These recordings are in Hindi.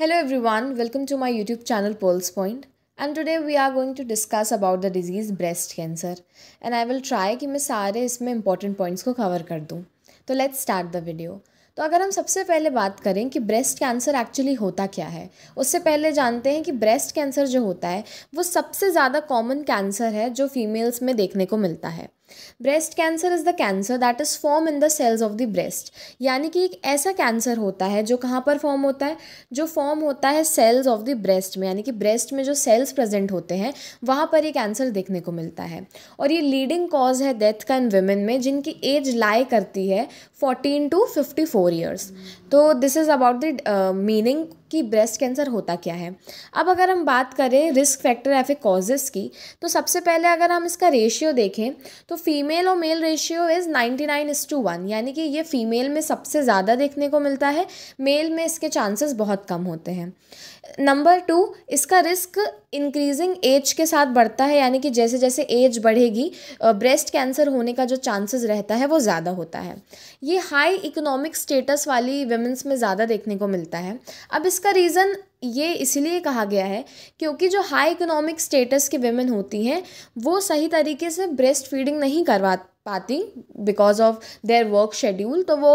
Hello everyone, welcome to my YouTube channel Pulse Point. And today we are going to discuss about the disease breast cancer and I will try कि मैं सारे इसमें इंपॉर्टेंट पॉइंट्स को कवर कर दूँ तो लेट्स स्टार्ट द वीडियो तो अगर हम सबसे पहले बात करें कि ब्रेस्ट कैंसर एक्चुअली होता क्या है उससे पहले जानते हैं कि ब्रेस्ट कैंसर जो होता है वो सबसे ज़्यादा कॉमन कैंसर है जो फीमेल्स में देखने को मिलता है breast cancer is the cancer that is form in the cells of the breast यानी कि एक ऐसा कैंसर होता है जो कहाँ पर फॉर्म होता है जो फॉर्म होता है सेल्स ऑफ द ब्रेस्ट में यानी कि ब्रेस्ट में जो सेल्स प्रेजेंट होते हैं वहाँ पर ये कैंसर देखने को मिलता है और ये लीडिंग कॉज है डेथ का इन वेमेन में जिनकी एज लाई करती है fourteen to fifty four years तो this is about the meaning कि ब्रेस्ट कैंसर होता क्या है अब अगर हम बात करें रिस्क फैक्टर या फिर कॉजेस की तो सबसे पहले अगर हम इसका रेशियो देखें तो फीमेल और male ratio is ninety nine is to one यानी कि ये फीमेल में सबसे ज़्यादा देखने को मिलता है मेल में इसके चांसेस बहुत कम होते हैं नंबर टू इसका रिस्क इंक्रीजिंग एज के साथ बढ़ता है यानी कि जैसे जैसे एज बढ़ेगी ब्रेस्ट कैंसर होने का जो चांसेस रहता है वो ज़्यादा होता है ये हाई इकोनॉमिक स्टेटस वाली वेमेंस में ज़्यादा देखने को मिलता है अब इस इसका रीज़न ये इसलिए कहा गया है क्योंकि जो हाई इकोनॉमिक स्टेटस की वेमेन होती हैं वो सही तरीके से ब्रेस्ट फीडिंग नहीं करवा पाती because of their work schedule तो वो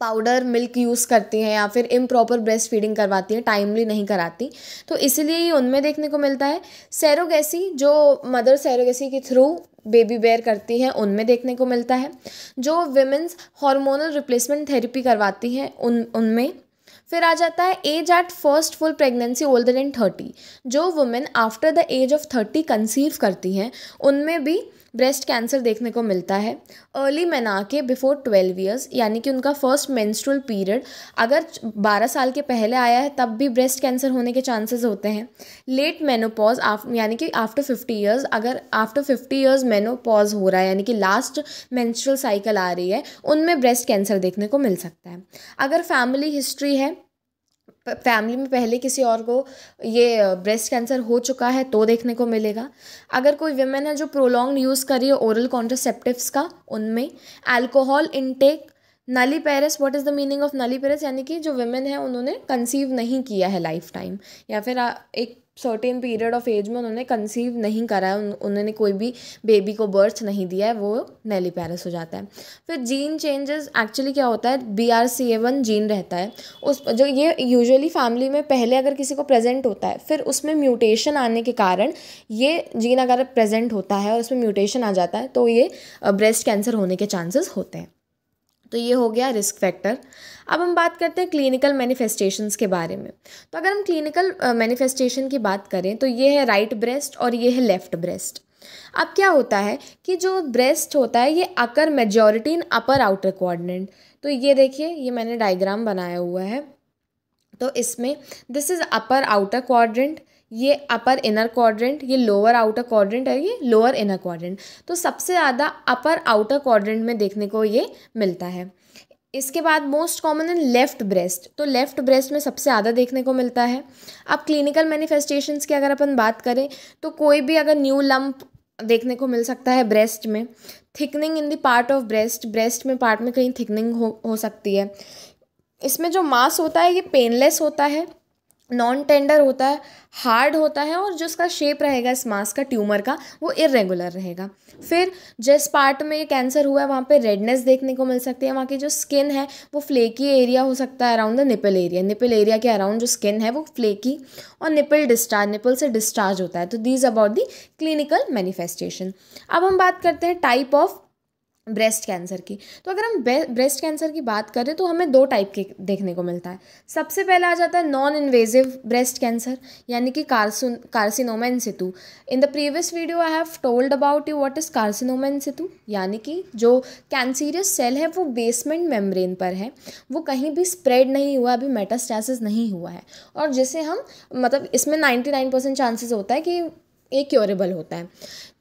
पाउडर मिल्क यूज़ करती हैं या फिर इम प्रॉपर ब्रेस्ट फीडिंग करवाती हैं टाइमली नहीं कराती तो इसलिए ही उनमें देखने को मिलता है सैरोगेसी जो मदर सैरोगेसी के थ्रू बेबी बेयर करती हैं उनमें देखने को मिलता है जो वेमेंस हार्मोनल रिप्लेसमेंट थेरेपी करवाती हैं उन उनमें फिर आ जाता है age at first full pregnancy older in thirty जो women after the age of thirty conceive करती हैं उनमें भी ब्रेस्ट कैंसर देखने को मिलता है अर्ली मना के बिफोर ट्वेल्व ईयर्स यानी कि उनका फर्स्ट मेंस्ट्रुअल पीरियड अगर बारह साल के पहले आया है तब भी ब्रेस्ट कैंसर होने के चांसेस होते हैं लेट मेनोपॉज यानी कि आफ्टर फिफ्टी ईयर्स अगर आफ्टर फिफ्टी ईयर्स मेनोपॉज हो रहा है यानी कि लास्ट मेंस्ट्रुअल साइकिल आ रही है उनमें ब्रेस्ट कैंसर देखने को मिल सकता है अगर फैमिली हिस्ट्री है फैमिली में पहले किसी और को ये ब्रेस्ट कैंसर हो चुका है तो देखने को मिलेगा अगर कोई वेमेन है जो प्रोलॉन्ग यूज़ कर रही है ओरल कॉन्ट्रसेप्टिवस का उनमें alcohol intake nulliparous what is the meaning of nulliparous यानी कि जो वेमेन है उन्होंने कंसीव नहीं किया है लाइफ टाइम या फिर एक सर्टेन पीरियड ऑफ एज में उन्होंने कंसीव नहीं करा है उन्होंने कोई भी बेबी को बर्थ नहीं दिया है वो नैली पैरस हो जाता है फिर जीन चेंजेस एक्चुअली क्या होता है B R C A one gene रहता है उस जो ये यूजुअली फैमिली में पहले अगर किसी को प्रेजेंट होता है फिर उसमें म्यूटेशन आने के कारण ये जीन अगर प्रेजेंट होता है और उसमें म्यूटेशन आ जाता है तो ये ब्रेस्ट कैंसर होने के चांसेस होते हैं तो ये हो गया रिस्क फैक्टर अब हम बात करते हैं क्लिनिकल मैनिफेस्टेशंस के बारे में तो अगर हम क्लिनिकल मैनिफेस्टेशन की बात करें तो ये है राइट ब्रेस्ट और ये है लेफ़्ट ब्रेस्ट अब क्या होता है कि जो ब्रेस्ट होता है ये occur majority in upper outer coordinate तो ये देखिए ये मैंने डायग्राम बनाया हुआ है तो इसमें this is upper outer quadrant ये अपर इनर क्वाड्रेंट ये लोअर आउटर क्वाड्रेंट है ये लोअर इनर क्वाड्रेंट तो सबसे ज़्यादा अपर आउटर क्वाड्रेंट में देखने को ये मिलता है इसके बाद मोस्ट कॉमन है लेफ्ट ब्रेस्ट तो लेफ्ट ब्रेस्ट में सबसे ज़्यादा देखने को मिलता है अब क्लिनिकल मैनिफेस्टेशंस की अगर अपन बात करें तो कोई भी अगर न्यू लम्प देखने को मिल सकता है ब्रेस्ट में thickening in the part of breast breast में पार्ट में कहीं थिकनिंग हो हो सकती है इसमें जो मास होता है ये पेनलेस होता है नॉन टेंडर होता है हार्ड होता है और जो शेप रहेगा इस मांस का ट्यूमर का वो इरेगुलर रहेगा फिर जिस पार्ट में कैंसर हुआ है वहाँ पे रेडनेस देखने को मिल सकती है वहाँ की जो स्किन है वो फ्लेकी एरिया हो सकता है around the nipple area nipple area के अराउंड जो स्किन है वो फ्लेकी और निपल डिस्चार्ज निपल से डिस्चार्ज होता है तो these about the clinical manifestation अब हम बात करते हैं टाइप ऑफ ब्रेस्ट कैंसर की तो अगर हम ब्रेस्ट कैंसर की बात करें तो हमें दो टाइप के देखने को मिलता है सबसे पहला आ जाता है नॉन इन्वेजिव ब्रेस्ट कैंसर यानी कि carcin carcinoma situ in the previous video I have told about you what is carcinoma situ यानी कि जो कैंसीरियस सेल है वो बेसमेंट मेम्ब्रेन पर है वो कहीं भी स्प्रेड नहीं हुआ अभी मेटास्टैसिस नहीं हुआ है और जिसे हम मतलब इसमें नाइन्टी चांसेस होता है कि ए क्योरेबल होता है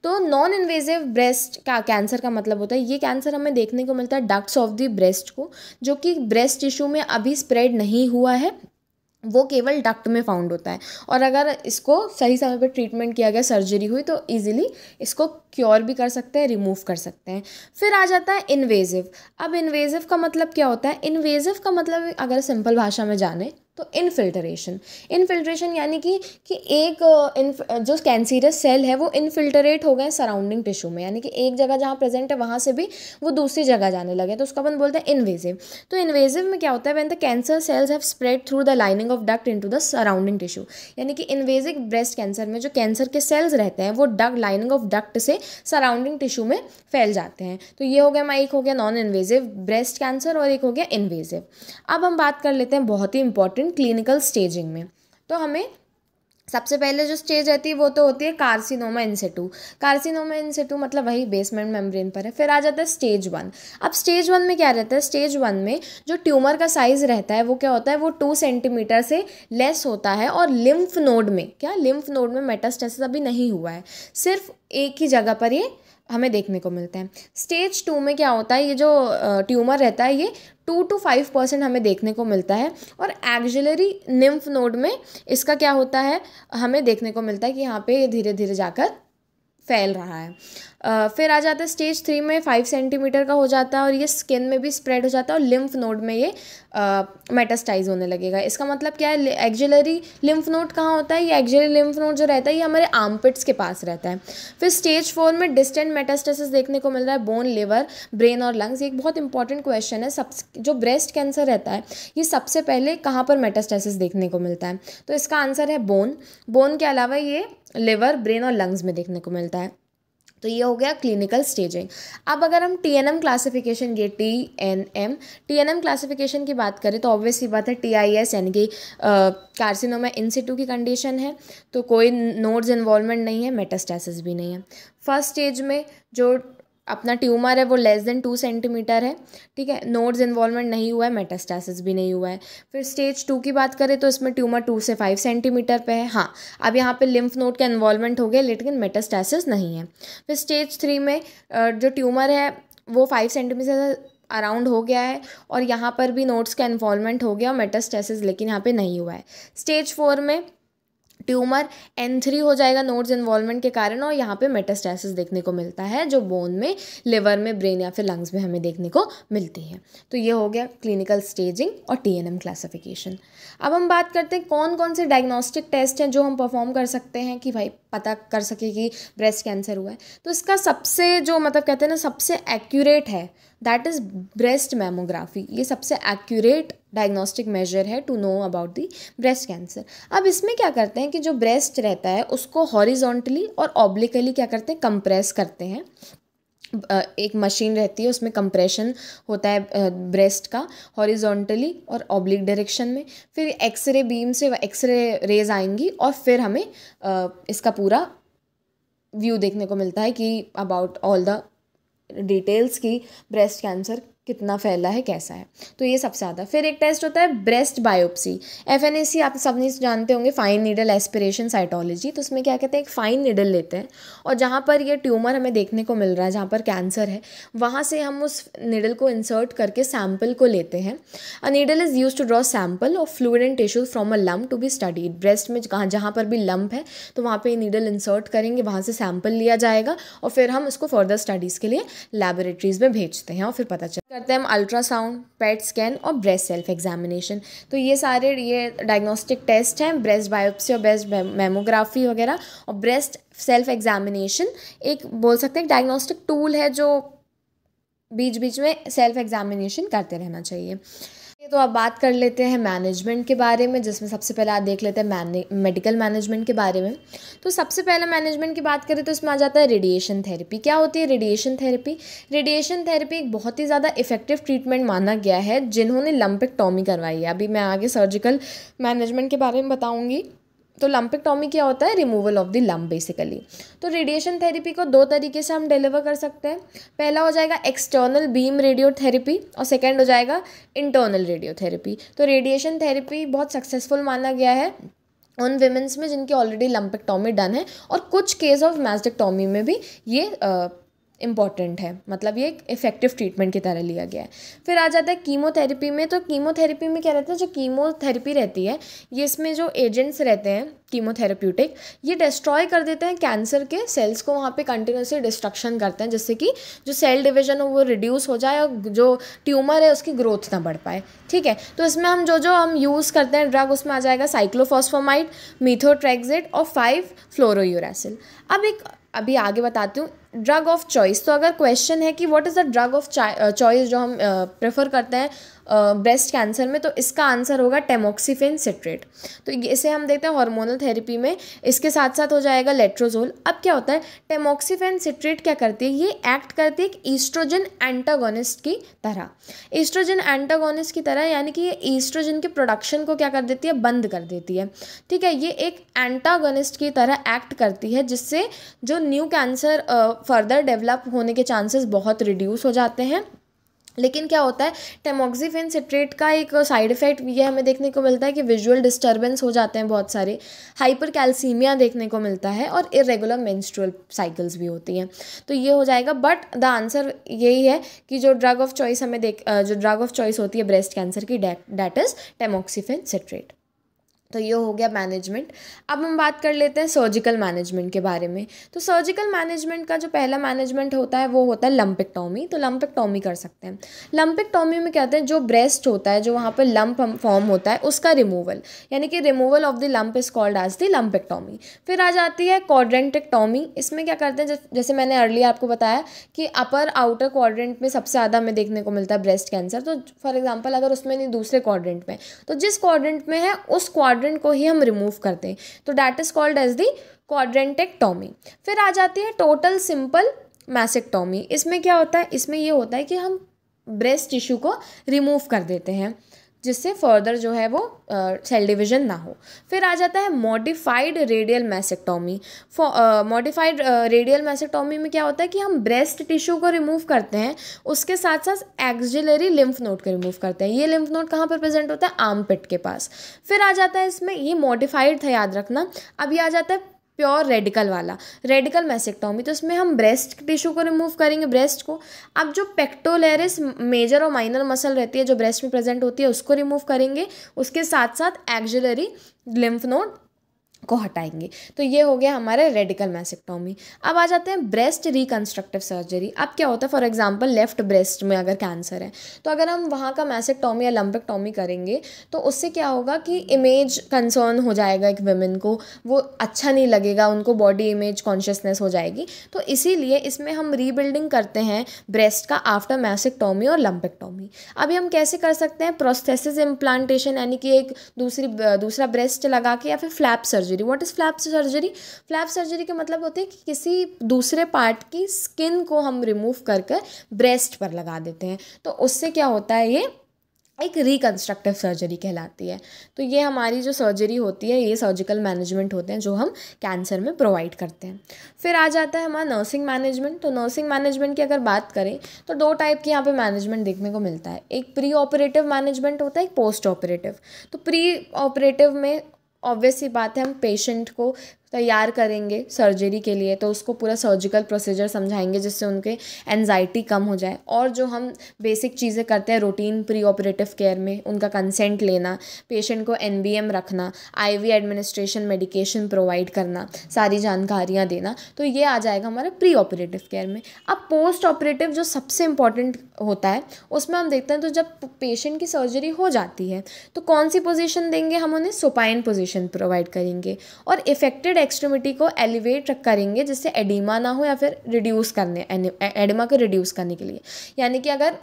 तो नॉन इन्वेजिव ब्रेस्ट का कैंसर का मतलब होता है ये कैंसर हमें देखने को मिलता है डक्ट्स ऑफ द ब्रेस्ट को जो कि ब्रेस्ट टिश्यू में अभी स्प्रेड नहीं हुआ है वो केवल डक्ट में फाउंड होता है और अगर इसको सही समय पर ट्रीटमेंट किया गया सर्जरी हुई तो इजीली इसको क्योर भी कर सकते हैं रिमूव कर सकते हैं फिर आ जाता है इन्वेजिव अब इन्वेजिव का मतलब क्या होता है इन्वेजिव का मतलब अगर सिंपल भाषा में जाने तो इनफिल्ट्रेशन इनफिल्ट्रेशन यानी कि कि एक जो कैंसीरस सेल है वो इनफिल्ट्रेट हो गए सराउंडिंग टिश्यू में यानी कि एक जगह जहाँ प्रेजेंट है वहाँ से भी वो दूसरी जगह जाने लगे तो उसका अपन बोलते हैं इन्वेजिव तो इन्वेजिव में क्या होता है when the cancer cells have spread through the lining of duct into the surrounding tissue यानी कि इन्वेजिव ब्रेस्ट कैंसर में जो कैंसर के सेल्स रहते हैं वो डक लाइनिंग ऑफ डक्ट से सराउंडिंग टिश्यू में फैल जाते हैं तो ये हो गया हमारा एक हो गया नॉन इन्वेजिव ब्रेस्ट कैंसर और एक हो गया इन्वेजिव अब हम बात कर लेते हैं बहुत ही इंपॉर्टेंट इन क्लिनिकल स्टेजिंग में तो हमें सबसे पहले जो स्टेज रहती है वो तो होती है कार्सिनोमा इंसेटू कार्सिनोमा इंसेटू मतलब वही बेसमेंट मेम्ब्रेन पर है फिर आ जाता है स्टेज वन अब स्टेज वन में क्या रहता है स्टेज वन में जो ट्यूमर का साइज रहता है वो क्या होता है वो टू सेंटीमीटर से लेस होता है और लिम्फ नोड में क्या लिम्फ नोड में मेटास्टेसिस अभी नहीं हुआ है सिर्फ एक ही जगह पर ये हमें देखने को मिलते हैं स्टेज टू में क्या होता है ये जो ट्यूमर रहता है ये टू टू फाइव परसेंट हमें देखने को मिलता है और एक्जिलरी निम्फ नोड में इसका क्या होता है हमें देखने को मिलता है कि यहाँ पे धीरे धीरे जाकर फैल रहा है फिर आ जाता है स्टेज थ्री में फाइव सेंटीमीटर का हो जाता है और ये स्किन में भी स्प्रेड हो जाता है और लिम्फ नोड में ये मेटास्टाइज होने लगेगा इसका मतलब क्या है एक्जिलरी लिम्फ नोड कहाँ होता है ये एक्जिलरी लिम्फ नोड जो रहता है ये हमारे आर्मपिट्स के पास रहता है फिर स्टेज फोर में डिस्टेंट मेटास्टेसिस देखने को मिल रहा है बोन लिवर ब्रेन और लंग्स ये एक बहुत इंपॉर्टेंट क्वेश्चन है सब जो ब्रेस्ट कैंसर रहता है ये सबसे पहले कहाँ पर मेटास्टेसिस देखने को मिलता है तो इसका आंसर है बोन बोन के अलावा ये लिवर ब्रेन और लंग्स में देखने को मिलता है तो ये हो गया क्लिनिकल स्टेजिंग अब अगर हम टी एन एम क्लासीफिकेशन ये T N M T N M classification की बात करें तो ऑब्वियस बात है टी आई एस यानी कि कार्सिनोमा इंसिटू की कंडीशन है तो कोई नोड्स इन्वॉल्वमेंट नहीं है मेटास्टेसिस भी नहीं है फर्स्ट स्टेज में जो अपना ट्यूमर है वो लेस देन टू सेंटीमीटर है ठीक है नोड्स इन्वॉल्वमेंट नहीं हुआ है मेटास्टासिस भी नहीं हुआ है फिर स्टेज टू की बात करें तो इसमें ट्यूमर टू से फाइव सेंटीमीटर पे है हाँ अब यहाँ पे लिम्फ नोड का इन्वॉल्वमेंट हो गया लेकिन मेटास्टासिस नहीं है फिर स्टेज थ्री में जो ट्यूमर है वो फाइव सेंटीमीटर अराउंड हो गया है और यहाँ पर भी नोट्स का इन्वॉल्वमेंट हो गया और मेटास्टेसिस लेकिन यहाँ पे नहीं हुआ है स्टेज फोर में ट्यूमर एन थ्री हो जाएगा नोड्स इन्वॉल्वमेंट के कारण और यहाँ पे मेटास्टेसिस देखने को मिलता है जो बोन में लिवर में ब्रेन या फिर लंग्स में हमें देखने को मिलती है तो ये हो गया क्लिनिकल स्टेजिंग और टी एन एम क्लासिफिकेशन अब हम बात करते हैं कौन कौन से डायग्नोस्टिक टेस्ट हैं जो हम परफॉर्म कर सकते हैं कि भाई पता कर सके कि ब्रेस्ट कैंसर हुआ है तो इसका सबसे जो मतलब कहते हैं ना सबसे एक्यूरेट है दैट इज़ ब्रेस्ट मेमोग्राफी ये सबसे एक्यूरेट डायग्नोस्टिक मेजर है to know about the breast cancer अब इसमें क्या करते हैं कि जो ब्रेस्ट रहता है उसको हॉरिजोंटली और ऑब्लिकली क्या करते हैं कंप्रेस करते हैं एक मशीन रहती है उसमें कंप्रेशन होता है ब्रेस्ट का हॉरिजॉन्टली और ऑब्लिक डायरेक्शन में फिर एक्सरे बीम से एक्सरे रेज आएंगी और फिर हमें इसका पूरा व्यू देखने को मिलता है कि अबाउट ऑल द डिटेल्स की ब्रेस्ट कैंसर कितना फैला है कैसा है तो ये सबसे ज़्यादा फिर एक टेस्ट होता है breast biopsy F N A C आप सब नहीं जानते होंगे फाइन नीडल एस्पिरेशन साइटोलॉजी तो उसमें क्या कहते हैं एक फाइन नीडल लेते हैं और जहाँ पर ये ट्यूमर हमें देखने को मिल रहा है जहाँ पर कैंसर है वहाँ से हम उस नीडल को इंसर्ट करके सैम्पल को लेते हैं a needle is use to draw sample of fluid and tissues from a lump to be studied breast में कहाँ जहाँ पर भी लम्प है तो वहाँ पर नीडल इंसर्ट करेंगे वहाँ से सैम्पल लिया जाएगा और फिर हम उसको फर्दर स्टडीज़ के लिए लेबोरेटरीज़ में भेजते हैं और फिर पता चल करते हैं हम अल्ट्रासाउंड पेट स्कैन और ब्रेस्ट सेल्फ एग्जामिनेशन तो ये सारे ये डायग्नोस्टिक टेस्ट हैं ब्रेस्ट बायोप्सी और ब्रेस्ट मेमोग्राफी वगैरह और ब्रेस्ट सेल्फ एग्जामिनेशन एक बोल सकते हैं डायग्नोस्टिक टूल है जो बीच बीच में सेल्फ एग्जामिनेशन करते रहना चाहिए तो अब बात कर लेते हैं मैनेजमेंट के बारे में जिसमें सबसे पहले आप देख लेते हैं मैने मेडिकल मैनेजमेंट के बारे में तो सबसे पहले मैनेजमेंट की बात करें तो इसमें आ जाता है रेडिएशन थेरेपी क्या होती है रेडिएशन थेरेपी रेडिएशन थेरेपी एक बहुत ही ज़्यादा इफेक्टिव ट्रीटमेंट माना गया है जिन्होंने टॉमी करवाई है अभी मैं आगे सर्जिकल मैनेजमेंट के बारे में बताऊँगी तो टॉमी क्या होता है removal of the lump basically तो रेडिएशन थेरेपी को दो तरीके से हम डिलीवर कर सकते हैं पहला हो जाएगा एक्सटर्नल बीम रेडियोथेरेपी और सेकेंड हो जाएगा इंटरनल रेडियोथेरेपी तो रेडिएशन थेरेपी बहुत सक्सेसफुल माना गया है उन वेमेंस में जिनकी ऑलरेडी टॉमी डन है और कुछ केस ऑफ टॉमी में भी ये इम्पॉर्टेंट है मतलब ये एक इफ़ेक्टिव ट्रीटमेंट की तरह लिया गया है फिर आ जाता है कीमोथेरेपी में तो कीमोथेरेपी में क्या रहता है जो कीमोथेरेपी रहती है ये इसमें जो एजेंट्स रहते हैं कीमोथेरेप्यूटिक ये डिस्ट्रॉय कर देते हैं कैंसर के सेल्स को वहाँ पे कंटिन्यूसली डिस्ट्रक्शन करते हैं जिससे कि जो सेल डिवीजन हो वो रिड्यूस हो जाए और जो ट्यूमर है उसकी ग्रोथ ना बढ़ पाए ठीक है तो इसमें हम जो जो हम यूज़ करते हैं ड्रग उसमें आ जाएगा साइक्लोफॉस्फोमाइड मीथोट्रेक्जिट और फाइव फ्लोरोसिल अब एक अभी आगे बताती हूँ ड्रग ऑफ चॉइस तो अगर क्वेश्चन है कि what is the drug of choice जो हम प्रेफर uh, करते हैं ब्रेस्ट कैंसर में तो इसका आंसर होगा टेमोक्सीफेन सिट्रेट तो इसे हम देखते हैं हार्मोनल थेरेपी में इसके साथ साथ हो जाएगा लेट्रोजोल अब क्या होता है टेमोक्सीफेन सिट्रेट क्या करती है ये एक्ट करती है एक ईस्ट्रोजन एंटागोनिस्ट की तरह ईस्ट्रोजन एंटागोनिस्ट की तरह यानी कि ये ईस्ट्रोजन के प्रोडक्शन को क्या कर देती है बंद कर देती है ठीक है ये एक एंटागोनिस्ट की तरह एक्ट करती है जिससे जो न्यू कैंसर फर्दर डेवलप होने के चांसेस बहुत रिड्यूस हो जाते हैं लेकिन क्या होता है टेमोक्सीफिन सिट्रेट का एक साइड इफ़ेक्ट ये हमें देखने को मिलता है कि विजुअल डिस्टर्बेंस हो जाते हैं बहुत सारे हाइपर कैल्सीमिया देखने को मिलता है और इरेगुलर मेंस्ट्रुअल साइकिल्स भी होती हैं तो ये हो जाएगा बट द आंसर यही है कि जो ड्रग ऑफ चॉइस हमें देख जो ड्रग ऑफ चॉइस होती है ब्रेस्ट कैंसर की डैट इज़ टेमोक्सीफेन सिट्रेट तो ये हो गया मैनेजमेंट अब हम बात कर लेते हैं सर्जिकल मैनेजमेंट के बारे में तो सर्जिकल मैनेजमेंट का जो पहला मैनेजमेंट होता है वो होता है लम्पिकटॉमी तो लम्पिकटॉमी कर सकते हैं टॉमी में कहते हैं जो ब्रेस्ट होता है जो वहाँ पर लम्प फॉर्म होता है उसका रिमूवल यानी कि removal of the lump is called as the lumpectomy फिर आ जाती है टॉमी इसमें क्या करते हैं जैसे मैंने अर्ली आपको बताया कि अपर आउटर क्वाड्रेंट में सबसे ज़्यादा हमें देखने को मिलता है ब्रेस्ट कैंसर तो फॉर एग्जाम्पल अगर उसमें नहीं दूसरे क्वाड्रेंट में तो जिस क्वाड्रेंट में है उस क्वार क्वाड्रेंट को ही हम रिमूव करते हैं तो that is called as the quadrantectomy फिर आ जाती है टोटल सिंपल मैसेक्टॉमी इसमें क्या होता है इसमें ये होता है कि हम ब्रेस्ट टिश्यू को रिमूव कर देते हैं जिससे फर्दर जो है वो सेल डिवीजन ना हो फिर आ जाता है modified radical mastectomy modified radical mastectomy में क्या होता है कि हम ब्रेस्ट टिश्यू को रिमूव करते हैं उसके साथ साथ एक्जिलरी लिम्फ नोड को रिमूव करते हैं ये लिम्फ नोड कहाँ पर प्रेजेंट होता है आर्म पिट के पास फिर आ जाता है इसमें ये मॉडिफाइड था याद रखना अब ये आ जाता है प्योर रेडिकल वाला रेडिकल मैसेक्टोमी तो इसमें हम ब्रेस्ट टिश्यू को रिमूव करेंगे ब्रेस्ट को अब जो पेक्टोलेरिस मेजर और माइनर मसल रहती है जो ब्रेस्ट में प्रेजेंट होती है उसको रिमूव करेंगे उसके साथ साथ एक्जिलरी लिम्फ नोड को हटाएंगे तो ये हो गया हमारे रेडिकल मैसेक्टोमी अब आ जाते हैं ब्रेस्ट रिकन्स्ट्रक्टिव सर्जरी अब क्या होता है फॉर एग्जांपल लेफ्ट ब्रेस्ट में अगर कैंसर है तो अगर हम वहाँ का मैसेक्टोमी या लम्बेक्टोमी करेंगे तो उससे क्या होगा कि इमेज कंसर्न हो जाएगा एक वेमेन को वो अच्छा नहीं लगेगा उनको बॉडी इमेज कॉन्शियसनेस हो जाएगी तो इसीलिए इसमें हम रीबिल्डिंग करते हैं ब्रेस्ट का आफ्टर मैसेक्टोमी और लम्बेक्टोमी अभी हम कैसे कर सकते हैं प्रोस्थेसिस इम्प्लांटेशन यानी कि एक दूसरी दूसरा ब्रेस्ट लगा के या फिर flap surgery surgery what is flap surgery flap surgery के मतलब होते हैं कि किसी दूसरे पार्ट की स्किन को हम रिमूव कर कर ब्रेस्ट पर लगा देते हैं तो उससे क्या होता है ये एक रिकन्स्ट्रक्टिव सर्जरी कहलाती है तो ये हमारी जो सर्जरी होती है ये सर्जिकल मैनेजमेंट होते हैं जो हम कैंसर में प्रोवाइड करते हैं फिर आ जाता है हमारा नर्सिंग मैनेजमेंट तो नर्सिंग मैनेजमेंट की अगर बात करें तो दो टाइप के यहाँ पे मैनेजमेंट देखने को मिलता है एक प्री ऑपरेटिव मैनेजमेंट होता है एक पोस्ट ऑपरेटिव तो प्री ऑपरेटिव में ऑब्वियस ही बात है हम पेशेंट को तैयार करेंगे सर्जरी के लिए तो उसको पूरा सर्जिकल प्रोसीजर समझाएंगे जिससे उनके एनजाइटी कम हो जाए और जो हम बेसिक चीज़ें करते हैं रूटीन प्री ऑपरेटिव केयर में उनका कंसेंट लेना पेशेंट को एन रखना आई एडमिनिस्ट्रेशन मेडिकेशन प्रोवाइड करना सारी जानकारियाँ देना तो ये आ जाएगा हमारा प्री ऑपरेटिव केयर में अब पोस्ट ऑपरेटिव जो सबसे इम्पॉर्टेंट होता है उसमें हम देखते हैं तो जब पेशेंट की सर्जरी हो जाती है तो कौन सी पोजिशन देंगे हम उन्हें सुपाइन पोजिशन प्रोवाइड करेंगे और इफेक्टेड एक्सट्रीमिटी को एलिवेट करेंगे जिससे एडिमा ना हो या फिर रिड्यूस करने एडिमा e- को रिड्यूस करने के लिए यानी कि अगर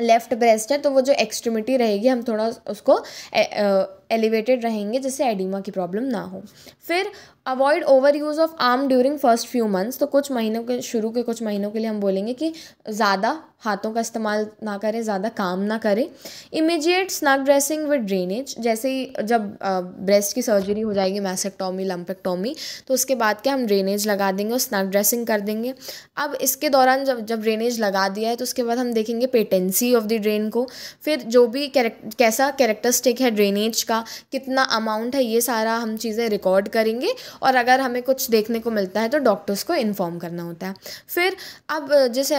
लेफ़्ट ब्रेस्ट है तो वो जो एक्सट्रीमिटी रहेगी हम थोड़ा उसको ए, e- एलिवेटेड रहेंगे जिससे एडिमा की प्रॉब्लम ना हो फिर avoid over use of arm during first few months तो कुछ महीनों के शुरू के कुछ महीनों के लिए हम बोलेंगे कि ज़्यादा हाथों का इस्तेमाल ना करें ज़्यादा काम ना करें immediate snug dressing with drainage जैसे ही जब ब्रेस्ट की सर्जरी हो जाएगी मैसेक्टोमी लम्पेक्टोमी तो उसके बाद क्या हम ड्रेनेज लगा देंगे और स्नग ड्रेसिंग कर देंगे अब इसके दौरान जब जब ड्रेनेज लगा दिया है तो उसके बाद हम देखेंगे पेटेंसी ऑफ द ड्रेन को फिर जो भी कैरेक्ट कैसा कैरेक्टरिस्टिक है ड्रेनेज का कितना अमाउंट है ये सारा हम चीज़ें रिकॉर्ड करेंगे और अगर हमें कुछ देखने को मिलता है तो डॉक्टर्स को इन्फॉर्म करना होता है फिर अब जैसे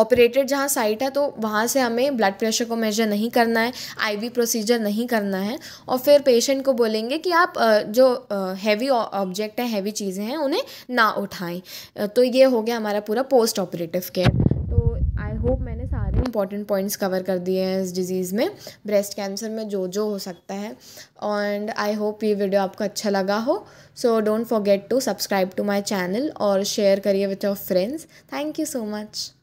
ऑपरेटेड जहाँ साइट है तो वहाँ से हमें ब्लड प्रेशर को मेजर नहीं करना है आईवी प्रोसीजर नहीं करना है और फिर पेशेंट को बोलेंगे कि आप जो हैवी ऑब्जेक्ट है हैवी चीज़ें हैं उन्हें ना उठाएं तो ये हो गया हमारा पूरा पोस्ट ऑपरेटिव केयर तो आई होप मैं इंपॉर्टेंट पॉइंट्स कवर कर दिए हैं इस डिज़ीज़ में ब्रेस्ट कैंसर में जो जो हो सकता है एंड आई होप ये वीडियो आपको अच्छा लगा हो so don't forget to subscribe to my channel और शेयर करिए with your friends thank you so much